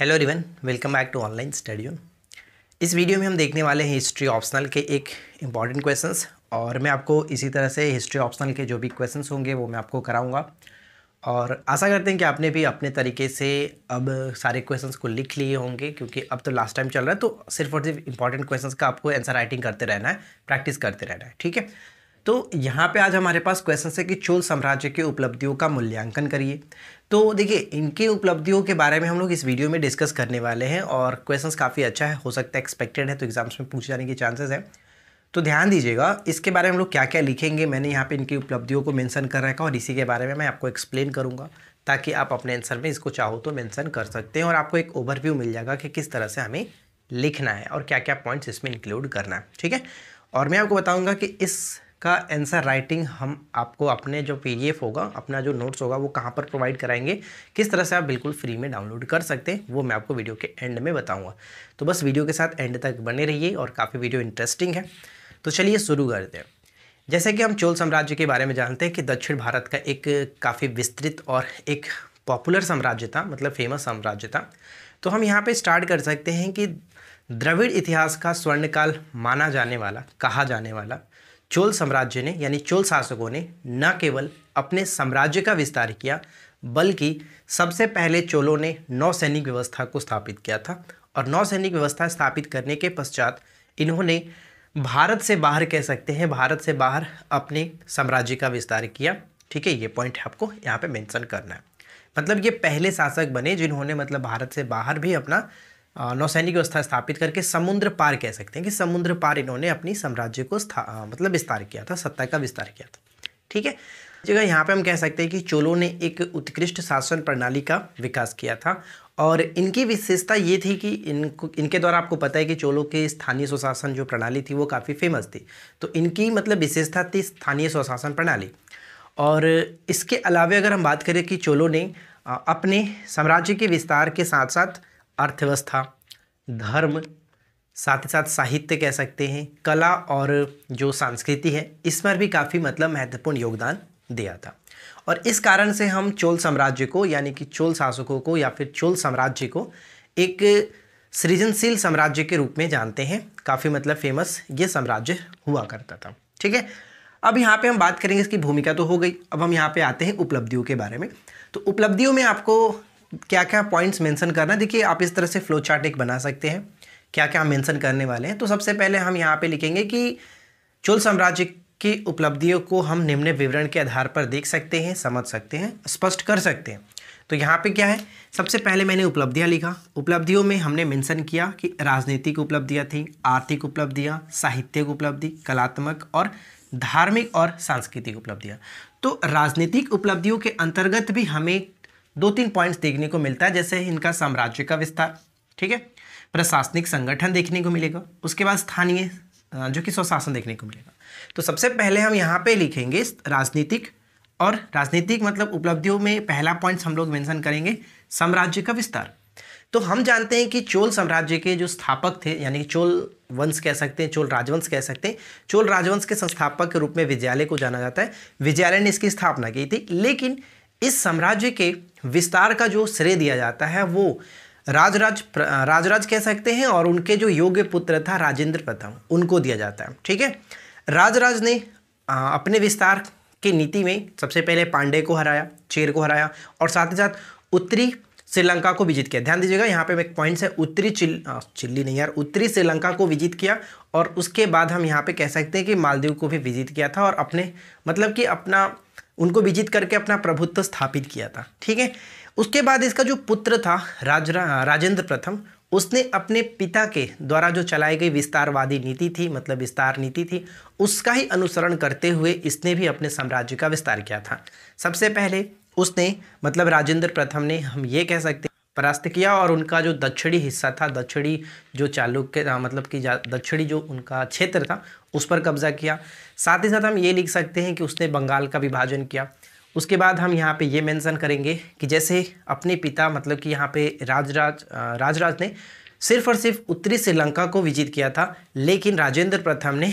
hello रिवन welcome back to online studio इस video में हम देखने वाले हैं हिस्ट्री ऑप्शनल के एक इम्पॉर्टेंट क्वेश्चंस और मैं आपको इसी तरह से हिस्ट्री ऑप्शनल के जो भी क्वेश्चंस होंगे वो मैं आपको कराऊंगा और आशा करते हैं कि आपने भी अपने तरीके से अब सारे क्वेश्चंस को लिख लिए होंगे क्योंकि अब तो लास्ट टाइम चल रहा है तो सिर्फ और सिर्फ इंपॉर्टेंट क्वेश्चन का आपको आंसर राइटिंग करते रहना है प्रैक्टिस करते रहना है ठीक है तो यहाँ पे आज हमारे पास क्वेश्चन है कि चोल साम्राज्य के उपलब्धियों का मूल्यांकन करिए तो देखिए इनके उपलब्धियों के बारे में हम लोग इस वीडियो में डिस्कस करने वाले हैं और क्वेश्चंस काफ़ी अच्छा है हो सकता है एक्सपेक्टेड है तो एग्जाम्स में पूछ जाने के चांसेस हैं तो ध्यान दीजिएगा इसके बारे में हम लोग क्या क्या लिखेंगे मैंने यहाँ पर इनकी उपलब्धियों को मैंसन कर रखा और इसी के बारे में मैं आपको एक्सप्लेन करूँगा ताकि आप अपने आंसर में इसको चाहो तो मेंशन कर सकते हैं और आपको एक ओवरव्यू मिल जाएगा कि किस तरह से हमें लिखना है और क्या क्या पॉइंट्स इसमें इंक्लूड करना है ठीक है और मैं आपको बताऊँगा कि इस का आंसर राइटिंग हम आपको अपने जो पीडीएफ होगा अपना जो नोट्स होगा वो कहाँ पर प्रोवाइड कराएंगे किस तरह से आप बिल्कुल फ्री में डाउनलोड कर सकते हैं वो मैं आपको वीडियो के एंड में बताऊँगा तो बस वीडियो के साथ एंड तक बने रहिए और काफ़ी वीडियो इंटरेस्टिंग है तो चलिए शुरू करते हैं जैसे कि हम चोल साम्राज्य के बारे में जानते हैं कि दक्षिण भारत का एक काफ़ी विस्तृत और एक पॉपुलर साम्राज्य था मतलब फेमस साम्राज्य था तो हम यहाँ पे स्टार्ट कर सकते हैं कि द्रविड़ इतिहास का स्वर्णकाल माना जाने वाला कहा जाने वाला चोल साम्राज्य ने यानी चोल शासकों ने न केवल अपने साम्राज्य का विस्तार किया बल्कि सबसे पहले चोलों ने नौसैनिक व्यवस्था को स्थापित किया था और नौसैनिक व्यवस्था स्थापित करने के पश्चात इन्होंने भारत से बाहर कह सकते हैं भारत से बाहर अपने साम्राज्य का विस्तार किया ठीक है ये पॉइंट आपको यहाँ पे मेंशन करना है मतलब ये पहले शासक बने जिन्होंने मतलब भारत से बाहर भी अपना नौसैनिक व्यवस्था स्थापित करके समुद्र पार कह सकते हैं कि समुद्र पार इन्होंने अपनी साम्राज्य को स्था मतलब विस्तार किया था सत्ता का विस्तार किया था ठीक है जगह यहाँ पे हम कह सकते हैं कि चोलों ने एक उत्कृष्ट शासन प्रणाली का विकास किया था और इनकी विशेषता ये थी कि इनको इनके द्वारा आपको पता है कि चोलों के स्थानीय स्वशासन जो प्रणाली थी वो काफ़ी फेमस थी तो इनकी मतलब विशेषता थी स्थानीय स्वशासन प्रणाली और इसके अलावा अगर हम बात करें कि चोलों ने अपने साम्राज्य के विस्तार के साथ साथ अर्थव्यवस्था धर्म साथ ही साथ साहित्य कह सकते हैं कला और जो संस्कृति है इस पर भी काफ़ी मतलब महत्वपूर्ण योगदान दिया था और इस कारण से हम चोल साम्राज्य को यानी कि चोल शासकों को या फिर चोल साम्राज्य को एक सृजनशील साम्राज्य के रूप में जानते हैं काफ़ी मतलब फेमस ये साम्राज्य हुआ करता था ठीक है अब यहाँ पे हम बात करेंगे इसकी भूमिका तो हो गई अब हम यहाँ पे आते हैं उपलब्धियों के बारे में तो उपलब्धियों में आपको क्या क्या पॉइंट्स मेंशन करना देखिए आप इस तरह से फ्लो चार्ट एक बना सकते हैं क्या क्या हम मेंशन करने वाले हैं तो सबसे पहले हम यहाँ पे लिखेंगे कि चोल साम्राज्य की उपलब्धियों को हम निम्न विवरण के आधार पर देख सकते हैं समझ सकते हैं स्पष्ट कर सकते हैं तो यहाँ पे क्या है सबसे पहले मैंने उपलब्धियाँ लिखा उपलब्धियों में हमने मेंशन किया कि राजनीतिक उपलब्धियाँ थी आर्थिक उपलब्धियाँ साहित्यिक उपलब्धि कलात्मक और धार्मिक और सांस्कृतिक उपलब्धियाँ तो राजनीतिक उपलब्धियों के अंतर्गत भी हमें दो तीन पॉइंट्स देखने को मिलता है जैसे इनका साम्राज्य का विस्तार ठीक है प्रशासनिक संगठन देखने को मिलेगा उसके बाद स्थानीय जो कि स्वशासन देखने को मिलेगा तो सबसे पहले हम यहाँ पे लिखेंगे राजनीतिक और राजनीतिक मतलब उपलब्धियों में पहला पॉइंट हम लोग मेंशन करेंगे साम्राज्य का विस्तार तो हम जानते हैं कि चोल साम्राज्य के जो स्थापक थे यानी कि चोल वंश कह सकते हैं चोल राजवंश कह सकते हैं चोल राजवंश के संस्थापक के रूप में विद्यालय को जाना जाता है विद्यालय ने इसकी स्थापना की थी लेकिन इस साम्राज्य के विस्तार का जो श्रेय दिया जाता है वो राजराज राजराज कह सकते हैं और उनके जो योग्य पुत्र था राजेंद्र प्रथम उनको दिया जाता है ठीक है राजराज ने अपने विस्तार की नीति में सबसे पहले पांडे को हराया चेर को हराया और साथ ही साथ उत्तरी श्रीलंका को विजित किया ध्यान दीजिएगा यहाँ पे एक पॉइंट है उत्तरी चिल चिल्ली नहीं यार उत्तरी श्रीलंका को विजित किया और उसके बाद हम यहाँ पे कह सकते हैं कि मालदीव को भी विजित किया था और अपने मतलब कि अपना उनको विजित करके अपना प्रभुत्व स्थापित किया था ठीक है उसके बाद इसका जो पुत्र था राज राजेंद्र प्रथम उसने अपने पिता के द्वारा जो चलाई गई विस्तारवादी नीति थी मतलब विस्तार नीति थी उसका ही अनुसरण करते हुए इसने भी अपने साम्राज्य का विस्तार किया था सबसे पहले उसने मतलब राजेंद्र प्रथम ने हम ये कह सकते परास्त किया और उनका जो दक्षिणी हिस्सा था दक्षिणी जो चालुक्य मतलब कि दक्षिणी जो उनका क्षेत्र था उस पर कब्जा किया साथ ही साथ हम ये लिख सकते हैं कि उसने बंगाल का विभाजन किया उसके बाद हम यहाँ पे ये मेंशन करेंगे कि जैसे अपने पिता मतलब कि यहाँ पे राजराज राजराज ने सिर्फ और सिर्फ उत्तरी श्रीलंका को विजित किया था लेकिन राजेंद्र प्रथम ने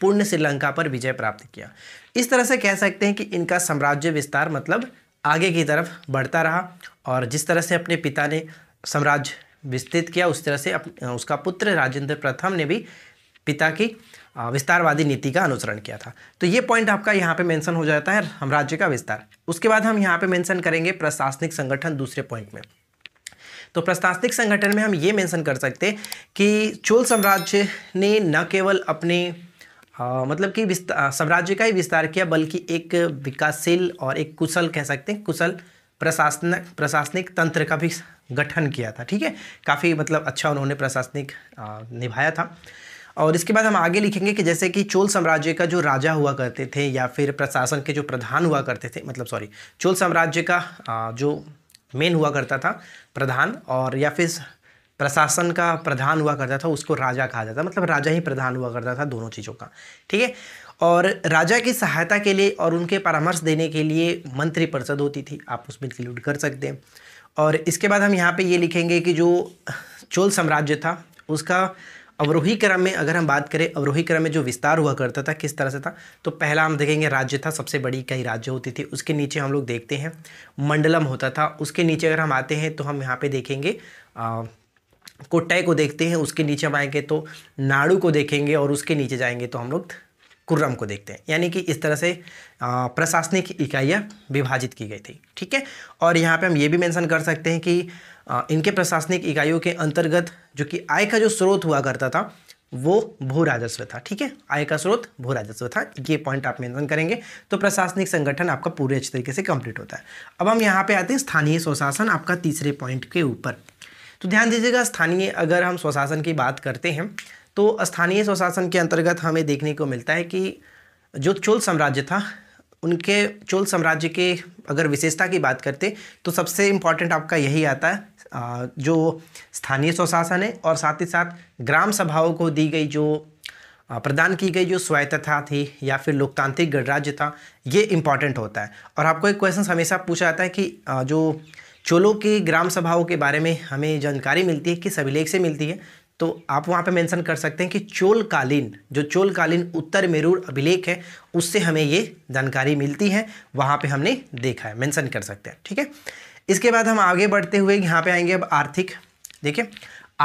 पूर्ण श्रीलंका पर विजय प्राप्त किया इस तरह से कह सकते हैं कि इनका साम्राज्य विस्तार मतलब आगे की तरफ बढ़ता रहा और जिस तरह से अपने पिता ने साम्राज्य विस्तृत किया उस तरह से अप, उसका पुत्र राजेंद्र प्रथम ने भी पिता की विस्तारवादी नीति का अनुसरण किया था तो ये पॉइंट आपका यहाँ पे मेंशन हो जाता है हम राज्य का विस्तार उसके बाद हम यहाँ पे मेंशन करेंगे प्रशासनिक संगठन दूसरे पॉइंट में तो प्रशासनिक संगठन में हम ये मेंशन कर सकते हैं कि चोल साम्राज्य ने न केवल अपने आ, मतलब कि साम्राज्य का ही विस्तार किया बल्कि एक विकासशील और एक कुशल कह सकते हैं कुशल प्रशासनिक प्रशासनिक तंत्र का भी गठन किया था ठीक है काफ़ी मतलब अच्छा उन्होंने प्रशासनिक निभाया था और इसके बाद हम आगे लिखेंगे कि जैसे कि चोल साम्राज्य का जो राजा हुआ करते थे या फिर प्रशासन के जो प्रधान हुआ करते थे मतलब सॉरी चोल साम्राज्य का जो मेन हुआ करता था प्रधान और या फिर प्रशासन का प्रधान हुआ करता था उसको राजा कहा जाता मतलब राजा ही प्रधान हुआ करता था दोनों चीज़ों का ठीक है और राजा की सहायता के लिए और उनके परामर्श देने के लिए मंत्रिपरिषद होती थी आप उसमें इंक्लूड कर सकते हैं और इसके बाद हम यहाँ पे ये लिखेंगे कि जो चोल साम्राज्य था उसका अवरोही क्रम में अगर हम बात करें अवरोही क्रम में जो विस्तार हुआ करता था किस तरह से था तो पहला हम देखेंगे राज्य था सबसे बड़ी कई राज्य होती थी उसके नीचे हम लोग देखते हैं मंडलम होता था उसके नीचे अगर हम आते हैं तो हम यहाँ पे देखेंगे कोट्टाई को देखते हैं उसके नीचे हम आएंगे तो नाड़ू को देखेंगे और उसके नीचे जाएंगे तो हम लोग कुर्रम को देखते हैं यानी कि इस तरह से प्रशासनिक इकाइयाँ विभाजित की गई थी ठीक है और यहाँ पे हम ये भी मेंशन कर सकते हैं कि इनके प्रशासनिक इकाइयों के अंतर्गत जो कि आय का जो स्रोत हुआ करता था वो भू राजस्व था ठीक है आय का स्रोत भू राजस्व था ये पॉइंट आप मेंशन करेंगे तो प्रशासनिक संगठन आपका पूरे अच्छे तरीके से कंप्लीट होता है अब हम यहाँ पे आते हैं स्थानीय स्वशासन आपका तीसरे पॉइंट के ऊपर तो ध्यान दीजिएगा स्थानीय अगर हम स्वशासन की बात करते हैं तो स्थानीय स्वशासन के अंतर्गत हमें देखने को मिलता है कि जो चोल साम्राज्य था उनके चोल साम्राज्य के अगर विशेषता की बात करते तो सबसे इम्पॉर्टेंट आपका यही आता है जो स्थानीय स्वशासन है और साथ ही साथ ग्राम सभाओं को दी गई जो प्रदान की गई जो स्वायत्तता थी या फिर लोकतांत्रिक गणराज्य था ये इम्पॉर्टेंट होता है और आपको एक क्वेश्चन हमेशा पूछा जाता है कि जो चोलों की ग्राम सभाओं के बारे में हमें जानकारी मिलती है किस अभिलेख से मिलती है तो आप वहाँ पे मेंशन कर सकते हैं कि चोलकालीन जो चोलकालीन उत्तर मेरूर अभिलेख है उससे हमें ये जानकारी मिलती है वहाँ पे हमने देखा है मेंशन कर सकते हैं ठीक है इसके बाद हम आगे बढ़ते हुए यहाँ पे आएंगे अब आर्थिक देखिए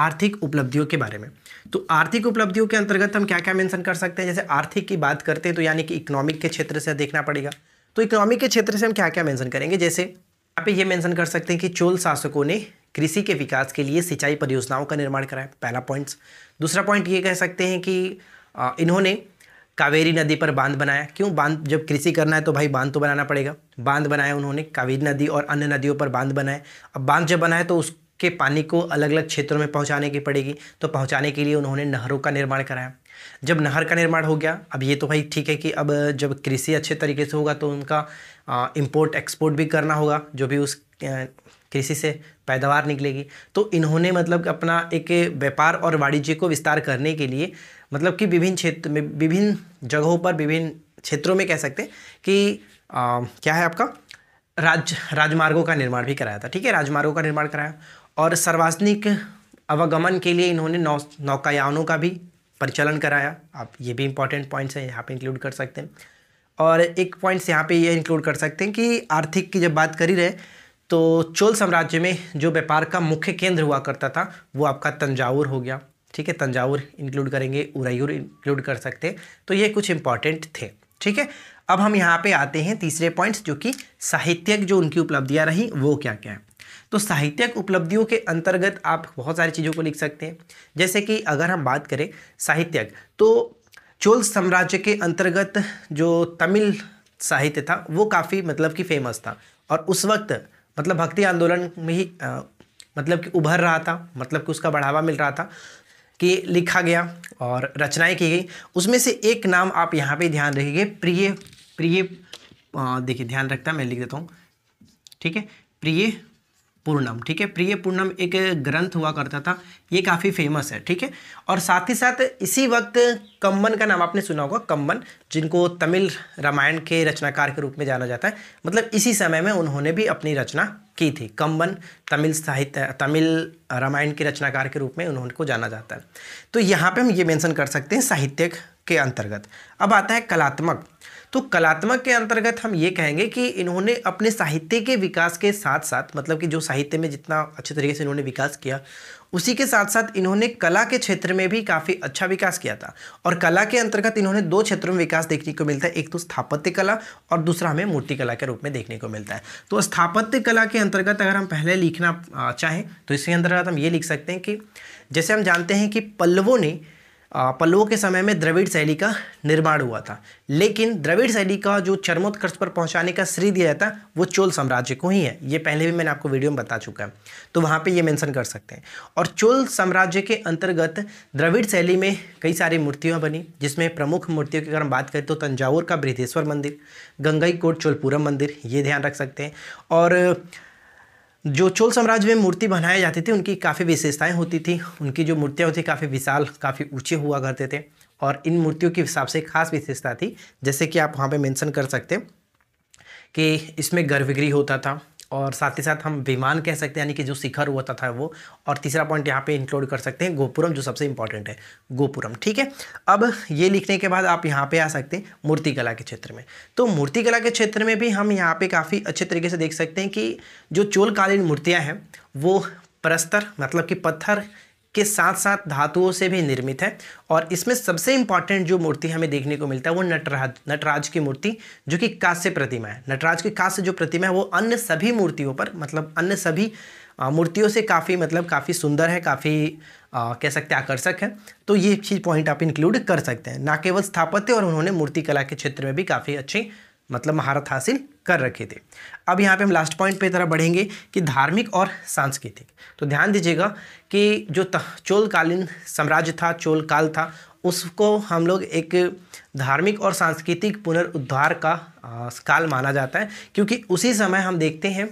आर्थिक उपलब्धियों के बारे में तो आर्थिक उपलब्धियों के अंतर्गत हम क्या क्या मैंसन कर सकते हैं जैसे आर्थिक की बात करते हैं तो यानी कि इकोनॉमिक के क्षेत्र से देखना पड़ेगा तो इकोनॉमिक के क्षेत्र से हम क्या क्या मैंसन करेंगे जैसे आप ये मेंशन कर सकते हैं कि चोल शासकों ने कृषि के विकास के लिए सिंचाई परियोजनाओं का निर्माण कराया पहला पॉइंट्स दूसरा पॉइंट ये कह सकते हैं कि इन्होंने कावेरी नदी पर बांध बनाया क्यों बांध जब कृषि करना है तो भाई बांध तो बनाना पड़ेगा बांध बनाया उन्होंने कावेरी नदी और अन्य नदियों पर बांध बनाए अब बांध जब बनाए तो उसके पानी को अलग अलग क्षेत्रों में पहुँचाने की पड़ेगी तो पहुँचाने के लिए उन्होंने नहरों का निर्माण कराया जब नहर का निर्माण हो गया अब ये तो भाई ठीक है कि अब जब कृषि अच्छे तरीके से होगा तो उनका इम्पोर्ट एक्सपोर्ट भी करना होगा जो भी उस कृषि से पैदावार निकलेगी तो इन्होंने मतलब अपना एक व्यापार और वाणिज्य को विस्तार करने के लिए मतलब कि विभिन्न क्षेत्र में विभिन्न जगहों पर विभिन्न क्षेत्रों में कह सकते हैं कि आ, क्या है आपका राज राजमार्गों का निर्माण भी कराया था ठीक है राजमार्गों का निर्माण कराया और सार्वजनिक आवागमन के लिए इन्होंने नौ नौकायानों का भी परिचालन कराया आप ये भी इंपॉर्टेंट पॉइंट्स हैं यहाँ पे इंक्लूड कर सकते हैं और एक पॉइंट्स यहाँ पे ये इंक्लूड कर सकते हैं कि आर्थिक की जब बात करी रहे तो चोल साम्राज्य में जो व्यापार का मुख्य केंद्र हुआ करता था वो आपका तंजावुर हो गया ठीक है तंजावुर इंक्लूड करेंगे उरायूर इंक्लूड कर सकते हैं तो ये कुछ इंपॉर्टेंट थे ठीक है अब हम यहाँ पे आते हैं तीसरे पॉइंट्स जो कि साहित्यक जो उनकी उपलब्धियाँ रहीं वो क्या क्या है तो साहित्यक उपलब्धियों के अंतर्गत आप बहुत सारी चीज़ों को लिख सकते हैं जैसे कि अगर हम बात करें साहित्यक तो चोल साम्राज्य के अंतर्गत जो तमिल साहित्य था वो काफ़ी मतलब कि फेमस था और उस वक्त मतलब भक्ति आंदोलन में ही आ, मतलब कि उभर रहा था मतलब कि उसका बढ़ावा मिल रहा था कि लिखा गया और रचनाएं की गई उसमें से एक नाम आप यहाँ पे ध्यान रखिए प्रिय प्रिय देखिए ध्यान रखता मैं लिख देता हूँ ठीक है प्रिय पूर्णम ठीक है प्रिय पूर्णम एक ग्रंथ हुआ करता था ये काफ़ी फेमस है ठीक है और साथ ही साथ इसी वक्त कम्बन का नाम आपने सुना होगा कम्बन जिनको तमिल रामायण के रचनाकार के रूप में जाना जाता है मतलब इसी समय में उन्होंने भी अपनी रचना की थी कम्बन तमिल साहित्य तमिल रामायण के रचनाकार के रूप में उन्होंने को जाना जाता है तो यहाँ पर हम ये मैंसन कर सकते हैं साहित्य के अंतर्गत अब आता है कलात्मक तो कलात्मक के अंतर्गत हम ये कहेंगे कि इन्होंने अपने साहित्य के विकास के साथ साथ मतलब कि जो साहित्य में जितना अच्छे तरीके से इन्होंने विकास किया उसी के साथ साथ इन्होंने कला के क्षेत्र में भी काफ़ी अच्छा विकास किया था और कला के अंतर्गत इन्होंने दो क्षेत्रों में विकास देखने को मिलता है एक तो स्थापत्य कला और दूसरा हमें मूर्ति कला के रूप में देखने को मिलता है तो स्थापत्य कला के अंतर्गत अगर हम पहले लिखना चाहें तो इसके अंतर्गत हम ये लिख सकते हैं कि जैसे हम जानते हैं कि पल्लवों ने पल्लवों के समय में द्रविड़ शैली का निर्माण हुआ था लेकिन द्रविड़ शैली का जो चरमोत्कर्ष पर पहुंचाने का श्री दिया जाता वो चोल साम्राज्य को ही है ये पहले भी मैंने आपको वीडियो में बता चुका है तो वहाँ पे ये मेंशन कर सकते हैं और चोल साम्राज्य के अंतर्गत द्रविड़ शैली में कई सारी मूर्तियाँ बनी जिसमें प्रमुख मूर्तियों की अगर हम बात करें तो तंजावुर का बृहदेश्वर मंदिर गंगई कोट चोलपुरम मंदिर ये ध्यान रख सकते हैं और जो चोल साम्राज्य में मूर्ति बनाए जाते थे उनकी काफ़ी विशेषताएं होती थी उनकी जो मूर्तियाँ होती काफ़ी विशाल काफ़ी ऊँचे हुआ करते थे और इन मूर्तियों के हिसाब से खास विशेषता थी जैसे कि आप वहाँ पे मेंशन कर सकते हैं कि इसमें गर्भगृह होता था और साथ ही साथ हम विमान कह सकते हैं यानी कि जो शिखर हुआ था, था वो और तीसरा पॉइंट यहाँ पे इंक्लूड कर सकते हैं गोपुरम जो सबसे इंपॉर्टेंट है गोपुरम ठीक है अब ये लिखने के बाद आप यहाँ पे आ सकते हैं मूर्तिकला के क्षेत्र में तो मूर्तिकला के क्षेत्र में भी हम यहाँ पे काफ़ी अच्छे तरीके से देख सकते हैं कि जो चोलकालीन मूर्तियाँ हैं वो परस्तर मतलब कि पत्थर के साथ साथ धातुओं से भी निर्मित है और इसमें सबसे इंपॉर्टेंट जो मूर्ति हमें देखने को मिलता है वो नटराज नटराज की मूर्ति जो कि कांस्य प्रतिमा है नटराज की कांस्य जो प्रतिमा है वो अन्य सभी मूर्तियों पर मतलब अन्य सभी मूर्तियों से काफ़ी मतलब काफ़ी सुंदर है काफ़ी कह सकते हैं आकर्षक है तो ये चीज़ पॉइंट आप इंक्लूड कर सकते हैं ना केवल स्थापत्य और उन्होंने मूर्तिकला के क्षेत्र में भी काफ़ी अच्छी मतलब महारत हासिल कर रखे थे अब यहाँ पे हम लास्ट पॉइंट पे तरह बढ़ेंगे कि धार्मिक और सांस्कृतिक तो ध्यान दीजिएगा कि जो चोलकालीन साम्राज्य था चोल काल था उसको हम लोग एक धार्मिक और सांस्कृतिक पुनरुद्धार का आ, काल माना जाता है क्योंकि उसी समय हम देखते हैं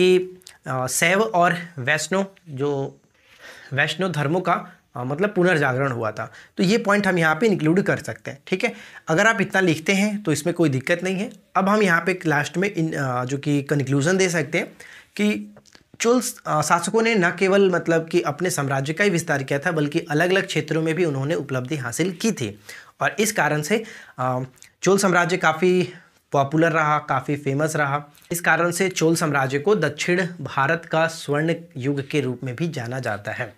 कि शैव और वैष्णो जो वैष्णव धर्मों का हाँ, मतलब पुनर्जागरण हुआ था तो ये पॉइंट हम यहाँ पे इंक्लूड कर सकते हैं ठीक है अगर आप इतना लिखते हैं तो इसमें कोई दिक्कत नहीं है अब हम यहाँ पे लास्ट में इन जो कि कंक्लूज़न दे सकते हैं कि चोल शासकों ने न केवल मतलब कि अपने साम्राज्य का ही विस्तार किया था बल्कि अलग अलग क्षेत्रों में भी उन्होंने उपलब्धि हासिल की थी और इस कारण से चोल साम्राज्य काफ़ी पॉपुलर रहा काफ़ी फेमस रहा इस कारण से चोल साम्राज्य को दक्षिण भारत का स्वर्ण युग के रूप में भी जाना जाता है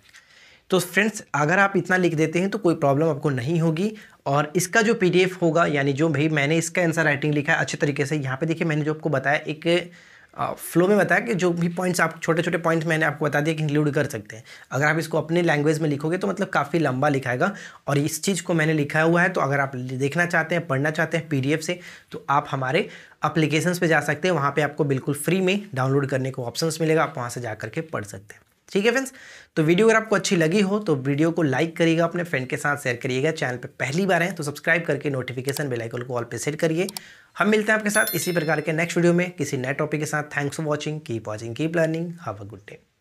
तो फ्रेंड्स अगर आप इतना लिख देते हैं तो कोई प्रॉब्लम आपको नहीं होगी और इसका जो पीडीएफ होगा यानी जो भाई मैंने इसका आंसर राइटिंग लिखा है अच्छे तरीके से यहाँ पे देखिए मैंने जो आपको बताया एक फ्लो में बताया कि जो भी पॉइंट्स आप छोटे छोटे पॉइंट्स मैंने आपको बता दिया कि इंक्लूड कर सकते हैं अगर आप इसको अपने लैंग्वेज में लिखोगे तो मतलब काफ़ी लंबा लिखाएगा और इस चीज़ को मैंने लिखा हुआ है तो अगर आप देखना चाहते हैं पढ़ना चाहते हैं पीडीएफ से तो आप हमारे अप्लीकेशन पर जा सकते हैं वहाँ पर आपको बिल्कुल फ्री में डाउनलोड करने को ऑप्शन मिलेगा आप वहाँ से जा करके पढ़ सकते हैं ठीक है फ्रेंड्स तो वीडियो अगर आपको अच्छी लगी हो तो वीडियो को लाइक करिएगा अपने फ्रेंड के साथ शेयर करिएगा चैनल पर पहली बार हैं तो सब्सक्राइब करके नोटिफिकेशन बेल आइकन को ऑल पे सेट करिए हम मिलते हैं आपके साथ इसी प्रकार के नेक्स्ट वीडियो में किसी नए टॉपिक के साथ thanks for watching keep watching keep learning have a good day